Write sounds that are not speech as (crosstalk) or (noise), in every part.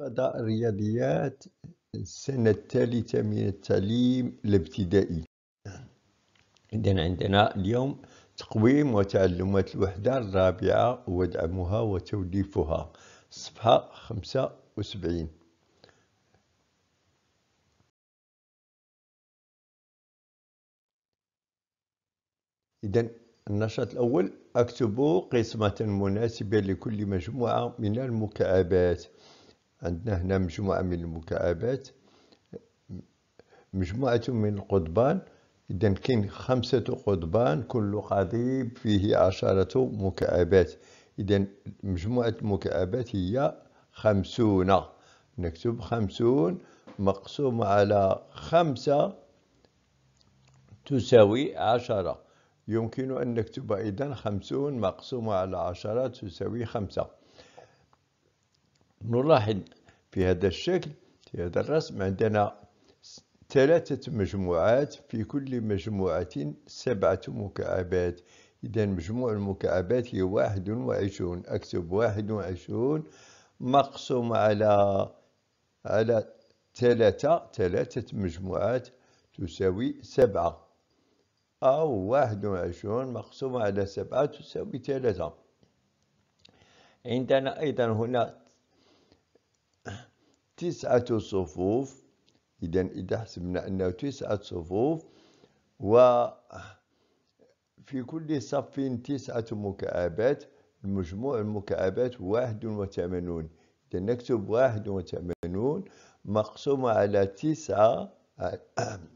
بدأ الرياضيات السنة الثالثة من التعليم الابتدائي إذا عندنا اليوم تقويم وتعلمات الوحدة الرابعة ودعمها وتوليفها صفحة خمسة وسبعين إذا النشاط الأول اكتبوا قسمة مناسبة لكل مجموعة من المكعبات عندنا هنا مجموعة من المكعبات مجموعة من القضبان إذا كاين خمسة قضبان كل قضيب فيه عشرة مكعبات إذا مجموعة المكعبات هي خمسون نكتب خمسون مقسوم على خمسة تساوي عشرة يمكن أن نكتب أيضا خمسون مقسوم على عشرة تساوي خمسة نلاحظ في هذا الشكل في هذا الرسم عندنا ثلاثة مجموعات في كل مجموعة سبعة مكعبات إذا مجموع المكعبات هي واحد وعشرون أكتب واحد وعشرون مقسوم على على ثلاثة ثلاثة مجموعات تساوي سبعة أو واحد وعشرون مقسومة على سبعة تساوي ثلاثة عندنا أيضا هنا تسعة صفوف إذا إذا حسبنا أنه تسعة صفوف وفي كل صف تسعة مكعبات المجموع المكعبات واحد وثمانون إذا نكتب واحد وثمانون مقسومة على تسعة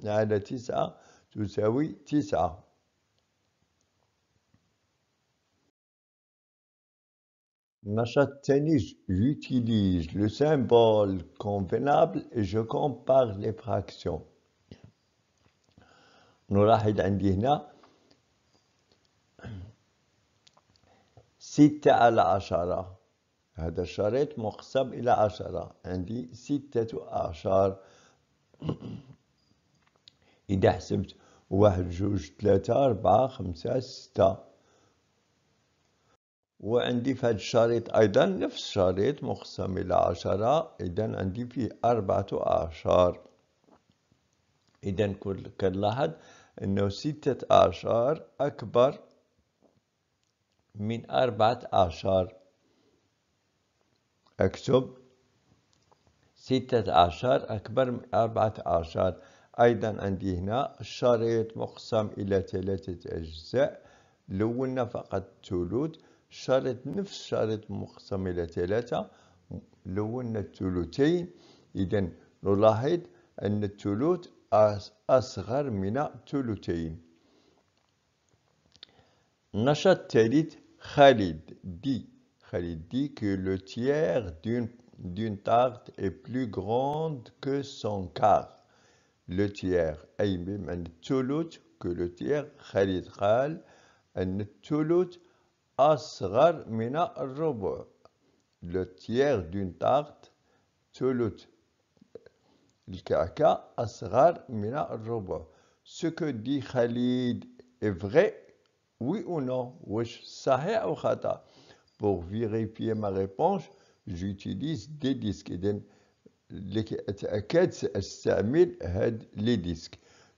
على تسعة تساوي تسعة Masatzenis utilise le symbole convenable et je compare les fractions. نلاحظ عندي هنا ستة على عشرة هذا الشريط مقسم إلى عشرة عندي ستة أعشار إذا حسبت واحد جوج ثلاثة أربعة خمسة ستة وعندي في هذا الشريط أيضا نفس الشريط مقسم إلى عشرة إذا عندي فيه أربعة أعشار إذا كنلاحظ أنه ستة أعشار أكبر من أربعة أعشار أكتب ستة أعشار أكبر من أربعة أعشار أيضا عندي هنا الشريط مقسم إلى ثلاثة أجزاء لونا فقط ثلث صارت نفس إلى ثلاثة الثلثين إذا نلاحظ أن الثلث أصغر من الثلثين نشاط ثالث Khalid dit, Khalid dit que le tiers d'une tarte est plus grande que son quart. Le tiers, الثلث que le tiers, Khalid قال Asrar Le tiers d'une tarte, tulut. Kaka asrar mina robo. Ce que dit Khalid est vrai, oui ou non? Wesh sahih ou khata? Pour vérifier ma réponse, j'utilise des disques. Les disques.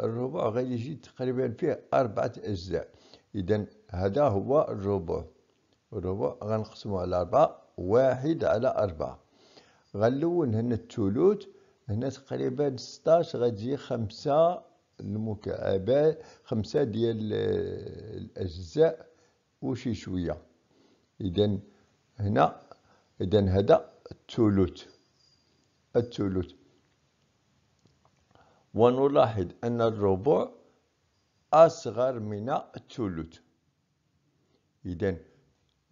الرباع غادي يجي تقريبا فيه أربعة أجزاء إذا هذا هو الربع الربع غنقسمو على أربعة واحد على أربعة غنلون هنا الثلث هنا تقريبا ستاش غادي خمسة المكعبات خمسة ديال الأجزاء وشي شوية إذا هنا إذا هذا الثلث الثلث ونلاحظ أن الربع أصغر من الثلث إذن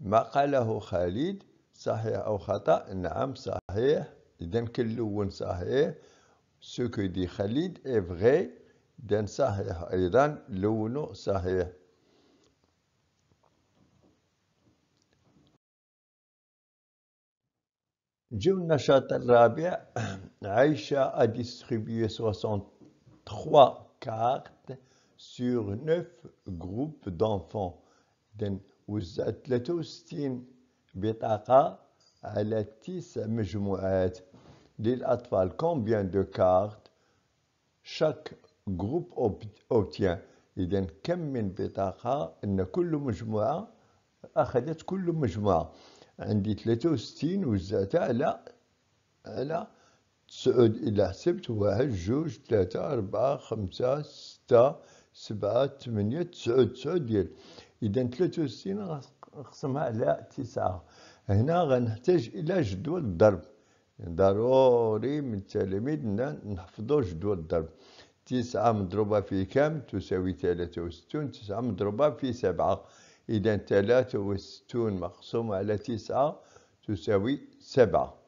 ما قاله خالد صحيح أو خطأ نعم صحيح إذن كلون صحيح سو كو دي خالد إي فغي صحيح أيضا لونه صحيح جو النشاط الرابع عايشة a distribué 60 trois cartes sur neuf groupes d'enfants. إذن وزعت وستين بطاقة على 9 مجموعات للأطفال. Combien de cartes chaque groupe obtient إذا كم من بطاقة كل مجموعة أخذت كل مجموعة عندي 63 وزعتها على على سعود إلى حسبت واحد جوج ثلاثة أربعة خمسة ستة سبعة ثمانية تسعود تسعود ديال إذا ثلاثة وستين غنقسمها على تسعة هنا غنحتاج إلى جدول الضرب ضروري من التلاميذنا نحفظوا جدول الضرب تسعة مضروبة في كم تساوي ثلاثة وستون تسعة مضروبة في سبعة إذا ثلاثة وستون مقسومة على تسعة تساوي سبعة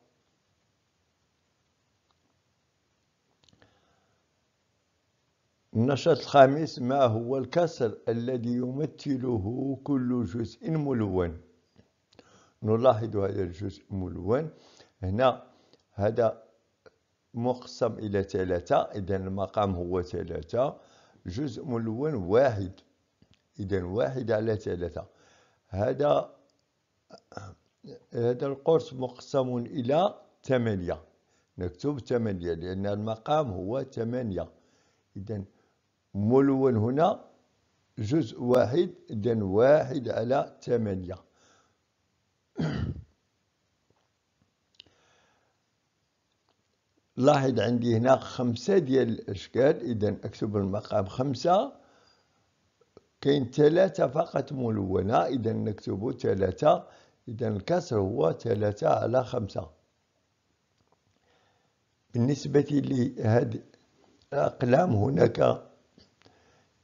النشاط الخامس ما هو الكسر الذي يمثله كل جزء ملون نلاحظ هذا الجزء ملون هنا هذا مقسم إلى ثلاثة إذا المقام هو ثلاثة جزء ملون واحد إذا واحد على ثلاثة هذا هذا القرص مقسم إلى ثمانية نكتب ثمانية لأن المقام هو ثمانية إذا ملون هنا جزء واحد إذن واحد على ثمانية (coughs) لاحظ عندي هنا خمسة ديال الأشكال إذن أكتب المقام خمسة كاين ثلاثة فقط ملونة إذن نكتب ثلاثة إذن الكسر هو ثلاثة على خمسة بالنسبة لهذه الأقلام هناك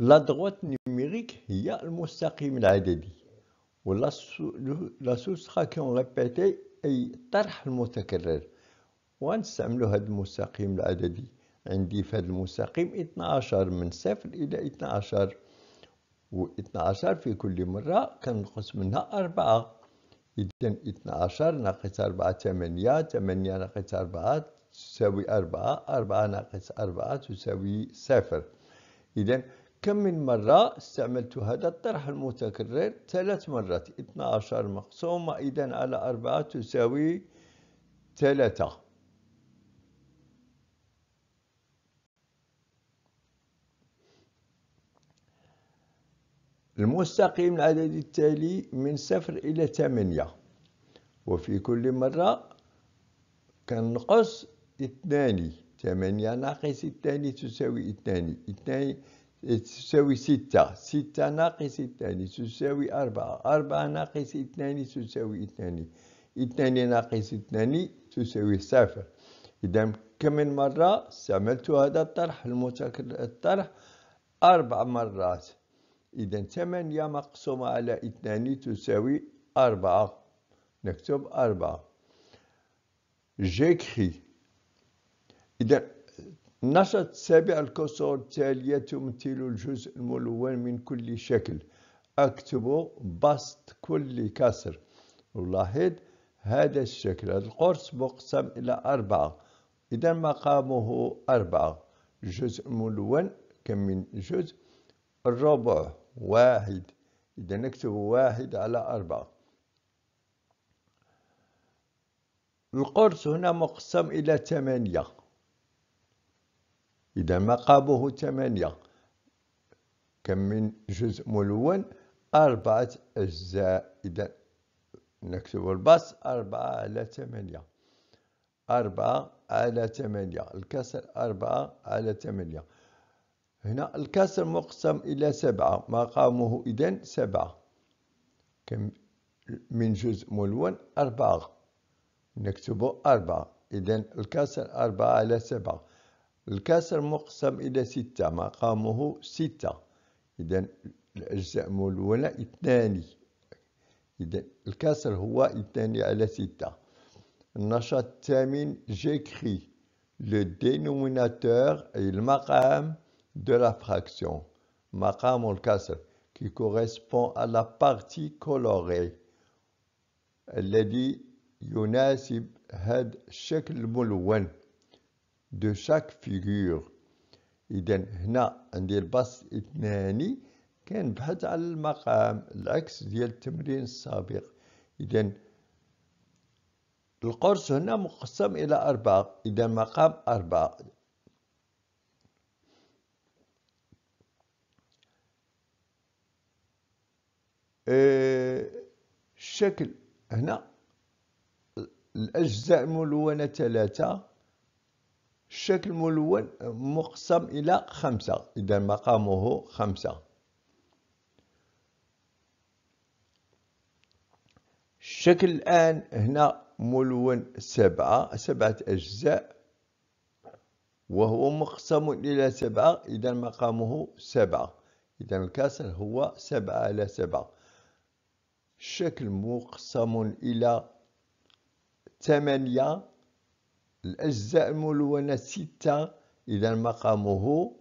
لا دروات نيميريك هي المستقيم العددي ولا سوستراكيون ريبيتي اي الطرح المتكرر ونستعملوا هذا المستقيم العددي عندي في هذا المستقيم 12 من صفر الى 12 و 12 في كل مرة كنقص منها أربعة إذا 12 ناقص أربعة ثمانية ثمانية ناقص أربعة تساوي أربعة أربعة ناقص أربعة تساوي صفر إذا كم من مرة استعملت هذا الطرح المتكرر ثلاث مرات 12 مقسومة إذا على أربعة تساوي ثلاثة المستقيم العددي التالي من صفر إلى ثمانية وفي كل مرة كنقص اثنان ثمانية ناقص اثنان تساوي اثنان اثنان تساوي ستة ستة ناقص اثنان تساوي أربعة أربعة ناقص اثنان تساوي اثنان اثنان ناقص اثنان تساوي صفر إذا كم من مرة استعملت هذا الطرح المتكرر الطرح أربع مرات إذا ثمانية مقسومة على اثنان تساوي أربعة نكتب أربعة جيكري إذا النشاط السابع الكسور التالية تمثل الجزء الملون من كل شكل أكتب بسط كل كسر نلاحظ هذا الشكل هذا القرص مقسم إلى أربعة إذا مقامه أربعة جزء ملون كم من جزء الربع واحد إذا نكتب واحد على أربعة القرص هنا مقسم إلى ثمانية إذا مقامه ثمانية كم من جزء ملون أربعة أجزاء إذا نكتب البسط أربعة على ثمانية أربعة على ثمانية الكسر أربعة على ثمانية هنا الكسر مقسم إلى سبعة مقامه إذا سبعة كم من جزء ملون أربعة نكتب أربعة إذا الكسر أربعة على سبعة Le casseur est ستة مقامه ستة إذن الأجزاء itnani. اثنان إذن الكسر huwa اثنان على ستة le dénominateur et le de la fraction Le ou kasr qui correspond à la partie colorée elle yunasib had shakl mulwan دو شاك فيغور اذا هنا عندي باس اثناني كنبحث على المقام العكس ديال التمرين السابق اذا القرص هنا مقسم الى اربعه اذا مقام اربعه آه، الشكل هنا الأجزاء الملونه ثلاثة الشكل الملون مقسم إلى خمسة إذا مقامه خمسة الشكل الآن هنا ملون سبعة سبعة أجزاء وهو مقسم إلى سبعة إذا مقامه سبعة إذا الكسر هو سبعة على سبعة الشكل مقسم إلى ثمانية الأجزاء الملونة ستة إذا مقامه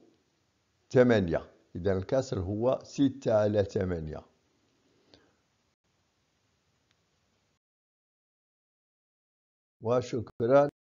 ثمانية إذا الكسر هو ستة على ثمانية وشكرا